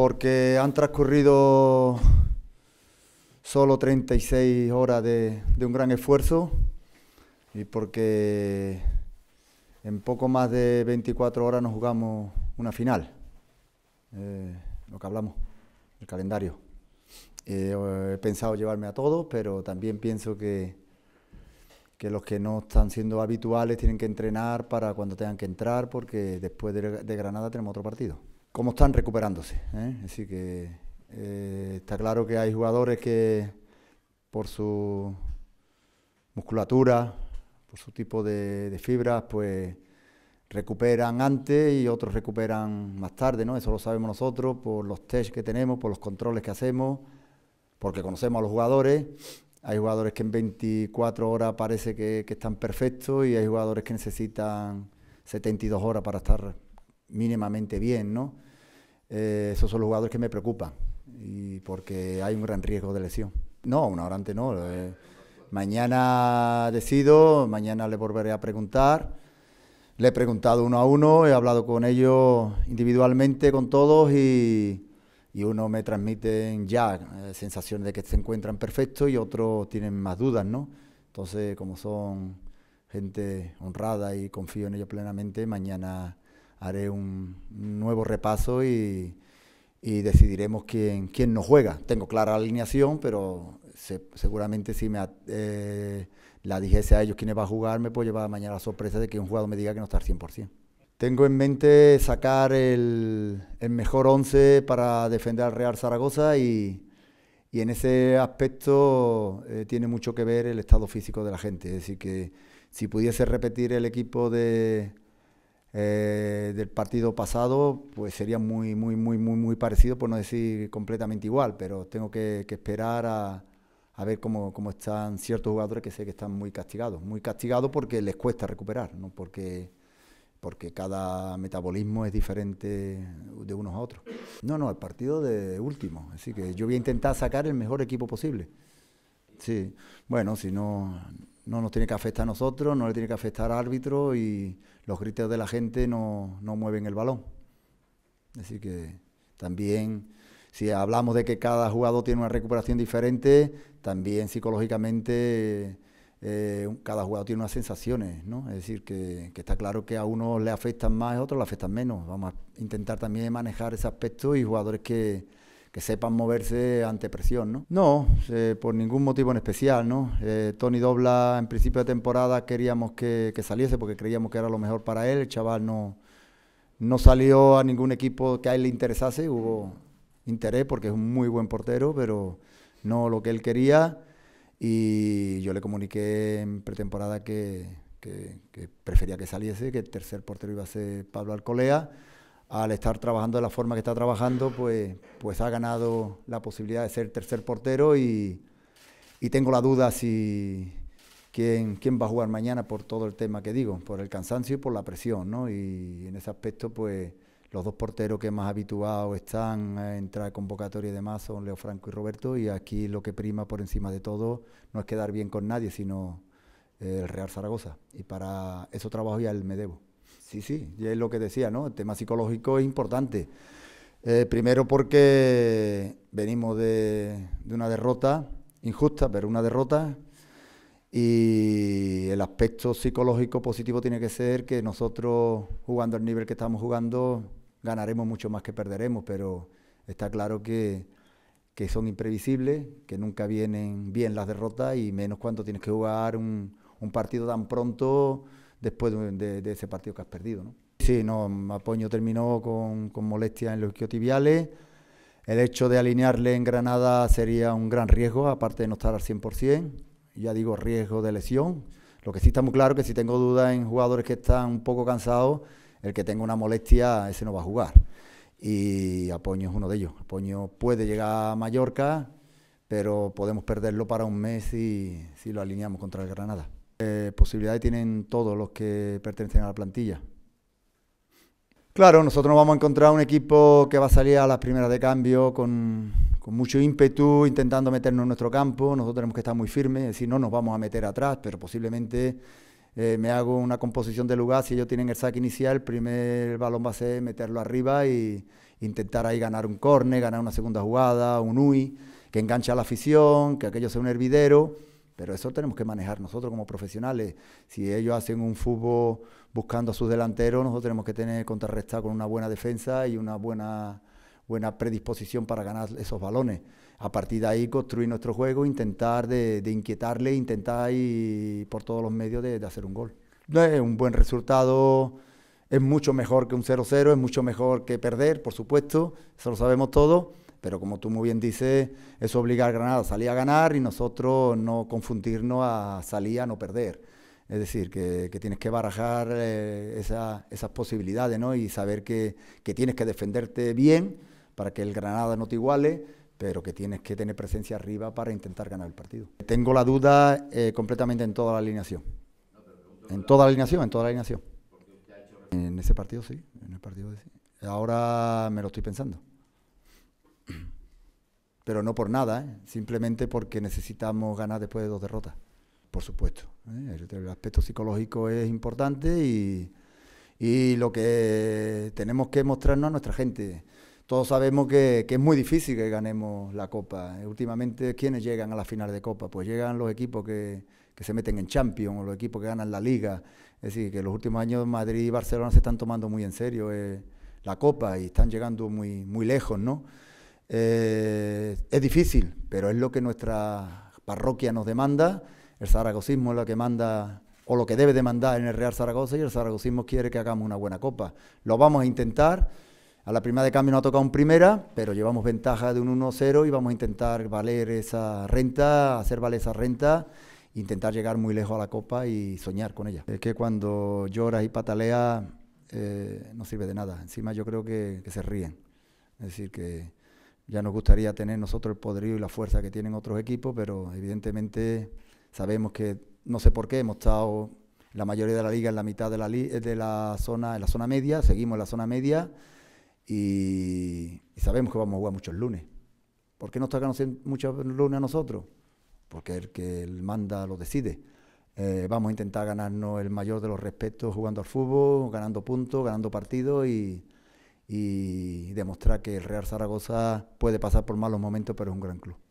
porque han transcurrido solo 36 horas de, un gran esfuerzo y porque en poco más de 24 horas nos jugamos una final, eh, lo que hablamos, el calendario. Eh, he pensado llevarme a todos, pero también pienso que, que los que no están siendo habituales tienen que entrenar para cuando tengan que entrar, porque después de Granada tenemos otro partido cómo están recuperándose. ¿eh? Así que eh, está claro que hay jugadores que por su musculatura, por su tipo de, fibras, pues recuperan antes y otros recuperan más tarde, Eso lo sabemos nosotros por los tests que tenemos, por los controles que hacemos, porque conocemos a los jugadores. Hay jugadores que en 24 horas parece que, que están perfectos y hay jugadores que necesitan 72 horas para estar mínimamente bien, ¿no? Eh, esos son los jugadores que me preocupan y porque hay un gran riesgo de lesión. No, una hora antes no. Eh, mañana decido, mañana le volveré a preguntar. Le he preguntado uno a uno, he hablado con ellos individualmente, con todos, y, y uno me transmite ya eh, sensaciones de que se encuentran perfectos y otros tienen más dudas, ¿no? Entonces, como son gente honrada y confío en ellos plenamente, mañana haré un nuevo repaso y, y decidiremos quién, quién nos juega. Tengo clara la alineación, pero seguramente si me eh, la dijese a ellos quiénes va a jugar, me puede llevar mañana la sorpresa de que un jugador me diga que no está al 100%. Tengo en mente sacar el, el mejor 11 para defender al Real Zaragoza y, y en ese aspecto eh, tiene mucho que ver el estado físico de la gente. Es decir, que si pudiese repetir el equipo de, eh, del partido pasado, pues sería muy, muy, muy, muy, muy parecido, por no decir completamente igual, pero tengo que, esperar a, ver cómo, están ciertos jugadores que sé que están muy castigados. Muy castigados porque les cuesta recuperar, ¿no? porque, porque cada metabolismo es diferente de unos a otros. No, no, el partido de último. Así que yo voy a intentar sacar el mejor equipo posible. Sí, bueno, si no, no nos tiene que afectar a nosotros, no le tiene que afectar al árbitro y los gritos de la gente no, mueven el balón. Es decir que también, si hablamos de que cada jugador tiene una recuperación diferente, también psicológicamente eh, cada jugador tiene unas sensaciones, ¿no? Es decir, que, está claro que a unos le afectan más, y a otros le afectan menos. Vamos a intentar también manejar ese aspecto y jugadores que, que sepan moverse ante presión, ¿no? No, eh, por ningún motivo en especial, ¿no? Eh, Tony Dobla en principio de temporada queríamos que, que, saliese porque creíamos que era lo mejor para él, el chaval no, no salió a ningún equipo que a él le interesase, hubo interés porque es un muy buen portero, pero no lo que él quería y yo le comuniqué en pretemporada que, que, que prefería que saliese, que el tercer portero iba a ser Pablo Alcolea al estar trabajando de la forma que está trabajando, pues, pues ha ganado la posibilidad de ser tercer portero y, tengo la duda si quién, va a jugar mañana por todo el tema que digo, por el cansancio y por la presión, ¿no? Y en ese aspecto, pues los dos porteros que más habituados están a eh, entrar a convocatoria y demás son Leo Franco y Roberto y aquí lo que prima por encima de todo no es quedar bien con nadie, sino eh, el Real Zaragoza. Y para eso trabajo ya él me debo. Sí, sí, ya es lo que decía, ¿no? El tema psicológico es importante. Eh, primero porque venimos de, una derrota injusta, pero una derrota. Y el aspecto psicológico positivo tiene que ser que nosotros, jugando al nivel que estamos jugando, ganaremos mucho más que perderemos, pero está claro que, son imprevisibles, que nunca vienen bien las derrotas y menos cuando tienes que jugar un partido tan pronto después de, ese partido que has perdido. ¿no? Sí, no, Apoño terminó con, molestia en los isquiotibiales. El hecho de alinearle en Granada sería un gran riesgo, aparte de no estar al 100%, ya digo, riesgo de lesión. Lo que sí está muy claro que si tengo dudas en jugadores que están un poco cansados, el que tenga una molestia, ese no va a jugar. Y Apoño es uno de ellos. Apoño puede llegar a Mallorca, pero podemos perderlo para un mes si, si lo alineamos contra el Granada. Eh, posibilidades tienen todos los que pertenecen a la plantilla. Claro, nosotros vamos a encontrar un equipo que va a salir a las primeras de cambio con, mucho ímpetu, intentando meternos en nuestro campo. Nosotros tenemos que estar muy firmes, es decir, no nos vamos a meter atrás, pero posiblemente eh, me hago una composición de lugar. Si ellos tienen el saque inicial, el primer balón va a ser meterlo arriba e intentar ahí ganar un córner, ganar una segunda jugada, un UI, que engancha a la afición, que aquello sea un hervidero pero eso tenemos que manejar nosotros como profesionales. Si ellos hacen un fútbol buscando a sus delanteros, nosotros tenemos que tener contrarrestar con una buena defensa y una buena, buena predisposición para ganar esos balones. A partir de ahí construir nuestro juego, intentar de, inquietarle, intentar y por todos los medios de, de hacer un gol. Es un buen resultado es mucho mejor que un 0-0, es mucho mejor que perder, por supuesto, eso lo sabemos todos pero como tú muy bien dices, eso obliga a Granada a salir a ganar y nosotros no confundirnos a salir a no perder. Es decir, que, que tienes que barajar eh, esas posibilidades ¿no? y saber que, que tienes que defenderte bien para que el Granada no te iguale pero que tienes que tener presencia arriba para intentar ganar el partido. Tengo la duda eh, completamente en toda la alineación. en toda la alineación, en toda la alineación. En ese partido sí, en el partido sí. Ahora me lo estoy pensando pero no por nada, ¿eh? simplemente porque necesitamos ganar después de dos derrotas, por supuesto. ¿eh? El, aspecto psicológico es importante y, lo que tenemos que mostrarnos a nuestra gente. Todos sabemos que, es muy difícil que ganemos la Copa. ¿eh? Últimamente, ¿quiénes llegan a la final de Copa? Pues llegan los equipos que, se meten en Champions o los equipos que ganan la Liga. Es decir, que los últimos años Madrid y Barcelona se están tomando muy en serio la Copa y están llegando muy, muy lejos, ¿no? Eh, es difícil, pero es lo que nuestra parroquia nos demanda. El zaragozismo es lo que manda o lo que debe demandar en el Real Zaragoza y el zaragozismo quiere que hagamos una buena copa. Lo vamos a intentar. A la primera de cambio no ha tocado un primera, pero llevamos ventaja de un 1-0 y vamos a intentar valer esa renta, hacer valer esa renta, intentar llegar muy lejos a la copa y soñar con ella. Es que cuando lloras y pataleas eh, no sirve de nada. Encima yo creo que, que se ríen. Es decir, que, ya nos gustaría tener nosotros el poderío y la fuerza que tienen otros equipos, pero evidentemente sabemos que, no sé por qué, hemos estado la mayoría de la liga en la mitad de la, de la, zona, en la zona media, seguimos en la zona media y, sabemos que vamos a jugar muchos lunes. ¿Por qué está ganando muchos lunes a nosotros? Porque el que manda lo decide. Eh, vamos a intentar ganarnos el mayor de los respetos jugando al fútbol, ganando puntos, ganando partidos y, y demostrar que el Real Zaragoza puede pasar por malos momentos, pero es un gran club.